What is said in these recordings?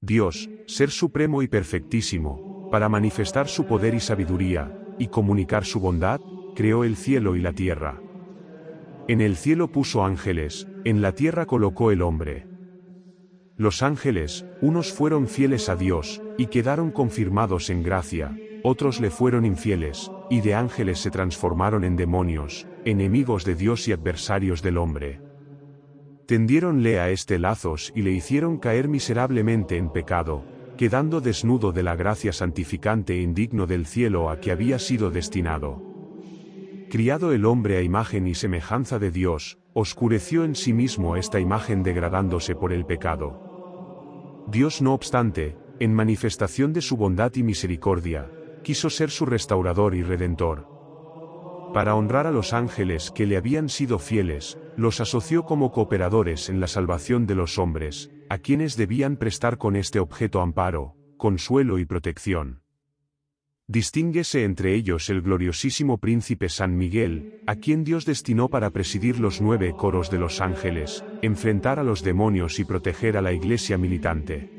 Dios, Ser Supremo y Perfectísimo, para manifestar su poder y sabiduría, y comunicar su bondad, creó el cielo y la tierra. En el cielo puso ángeles, en la tierra colocó el hombre. Los ángeles, unos fueron fieles a Dios, y quedaron confirmados en gracia, otros le fueron infieles, y de ángeles se transformaron en demonios, enemigos de Dios y adversarios del hombre. Tendieronle a este lazos y le hicieron caer miserablemente en pecado, quedando desnudo de la gracia santificante e indigno del cielo a que había sido destinado. Criado el hombre a imagen y semejanza de Dios, oscureció en sí mismo esta imagen degradándose por el pecado. Dios no obstante, en manifestación de su bondad y misericordia, quiso ser su restaurador y redentor. Para honrar a los ángeles que le habían sido fieles, los asoció como cooperadores en la salvación de los hombres, a quienes debían prestar con este objeto amparo, consuelo y protección. Distínguese entre ellos el gloriosísimo príncipe San Miguel, a quien Dios destinó para presidir los nueve coros de los ángeles, enfrentar a los demonios y proteger a la iglesia militante.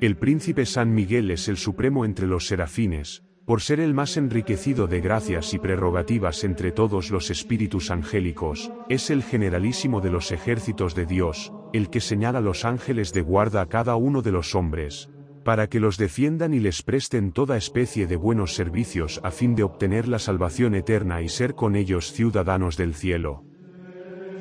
El príncipe San Miguel es el supremo entre los serafines, por ser el más enriquecido de gracias y prerrogativas entre todos los espíritus angélicos, es el generalísimo de los ejércitos de Dios, el que señala los ángeles de guarda a cada uno de los hombres, para que los defiendan y les presten toda especie de buenos servicios a fin de obtener la salvación eterna y ser con ellos ciudadanos del cielo.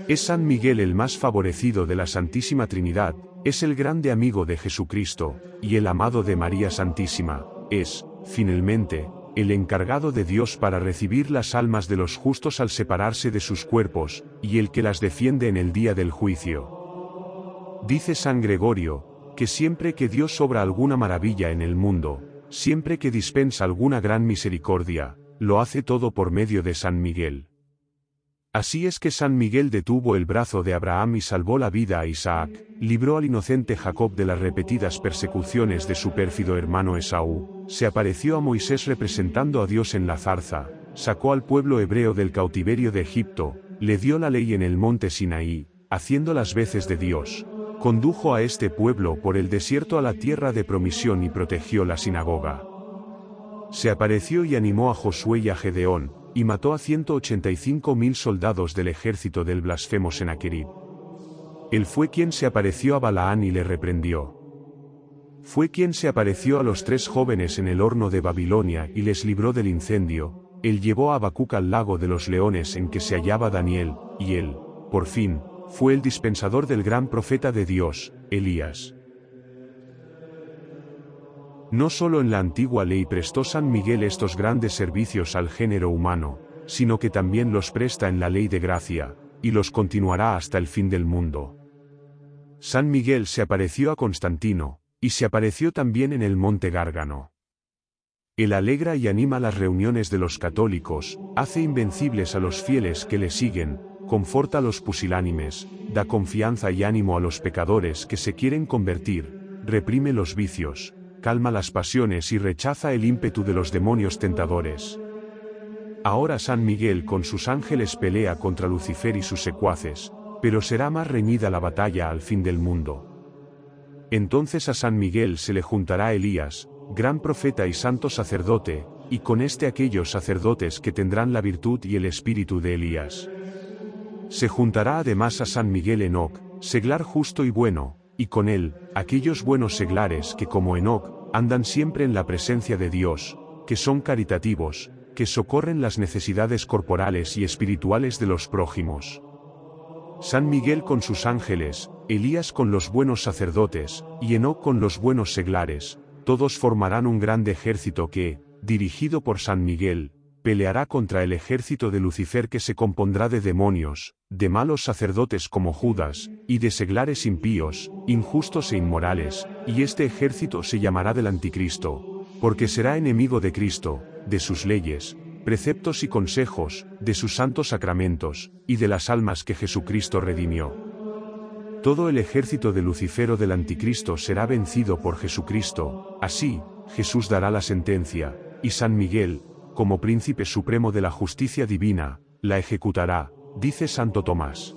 Es San Miguel el más favorecido de la Santísima Trinidad, es el grande amigo de Jesucristo, y el amado de María Santísima, es, Finalmente, el encargado de Dios para recibir las almas de los justos al separarse de sus cuerpos, y el que las defiende en el día del juicio. Dice San Gregorio, que siempre que Dios obra alguna maravilla en el mundo, siempre que dispensa alguna gran misericordia, lo hace todo por medio de San Miguel. Así es que San Miguel detuvo el brazo de Abraham y salvó la vida a Isaac, libró al inocente Jacob de las repetidas persecuciones de su pérfido hermano Esaú, se apareció a Moisés representando a Dios en la zarza, sacó al pueblo hebreo del cautiverio de Egipto, le dio la ley en el monte Sinaí, haciendo las veces de Dios, condujo a este pueblo por el desierto a la tierra de promisión y protegió la sinagoga. Se apareció y animó a Josué y a Gedeón, y mató a 185.000 soldados del ejército del blasfemo Senaquerib. Él fue quien se apareció a Balaán y le reprendió. Fue quien se apareció a los tres jóvenes en el horno de Babilonia y les libró del incendio, él llevó a Habacuc al lago de los leones en que se hallaba Daniel, y él, por fin, fue el dispensador del gran profeta de Dios, Elías. No solo en la antigua ley prestó San Miguel estos grandes servicios al género humano, sino que también los presta en la ley de gracia, y los continuará hasta el fin del mundo. San Miguel se apareció a Constantino, y se apareció también en el monte Gárgano. Él alegra y anima las reuniones de los católicos, hace invencibles a los fieles que le siguen, conforta a los pusilánimes, da confianza y ánimo a los pecadores que se quieren convertir, reprime los vicios, calma las pasiones y rechaza el ímpetu de los demonios tentadores. Ahora San Miguel con sus ángeles pelea contra Lucifer y sus secuaces, pero será más reñida la batalla al fin del mundo. Entonces a San Miguel se le juntará Elías, gran profeta y santo sacerdote, y con este aquellos sacerdotes que tendrán la virtud y el espíritu de Elías. Se juntará además a San Miguel Enoch, seglar justo y bueno, y con él, aquellos buenos seglares que como Enoc, andan siempre en la presencia de Dios, que son caritativos, que socorren las necesidades corporales y espirituales de los prójimos. San Miguel con sus ángeles, Elías con los buenos sacerdotes, y Enoc con los buenos seglares, todos formarán un grande ejército que, dirigido por San Miguel, peleará contra el ejército de Lucifer que se compondrá de demonios, de malos sacerdotes como Judas, y de seglares impíos, injustos e inmorales, y este ejército se llamará del anticristo, porque será enemigo de Cristo, de sus leyes, preceptos y consejos, de sus santos sacramentos, y de las almas que Jesucristo redimió. Todo el ejército de Lucifero del anticristo será vencido por Jesucristo, así, Jesús dará la sentencia, y San Miguel, como príncipe supremo de la justicia divina, la ejecutará, dice Santo Tomás.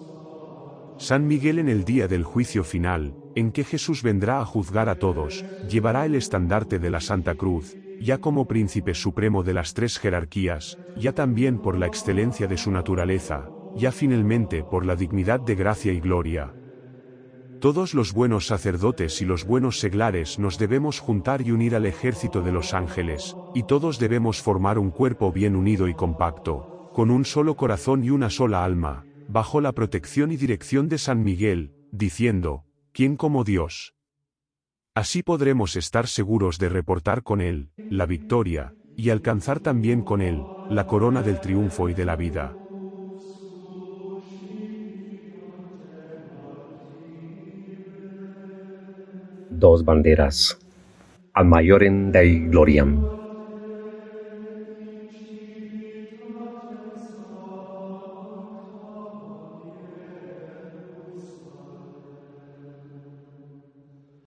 San Miguel en el día del juicio final, en que Jesús vendrá a juzgar a todos, llevará el estandarte de la Santa Cruz, ya como príncipe supremo de las tres jerarquías, ya también por la excelencia de su naturaleza, ya finalmente por la dignidad de gracia y gloria, todos los buenos sacerdotes y los buenos seglares nos debemos juntar y unir al ejército de los ángeles, y todos debemos formar un cuerpo bien unido y compacto, con un solo corazón y una sola alma, bajo la protección y dirección de San Miguel, diciendo, ¿quién como Dios? Así podremos estar seguros de reportar con Él, la victoria, y alcanzar también con Él, la corona del triunfo y de la vida. dos banderas. mayor en de gloriam.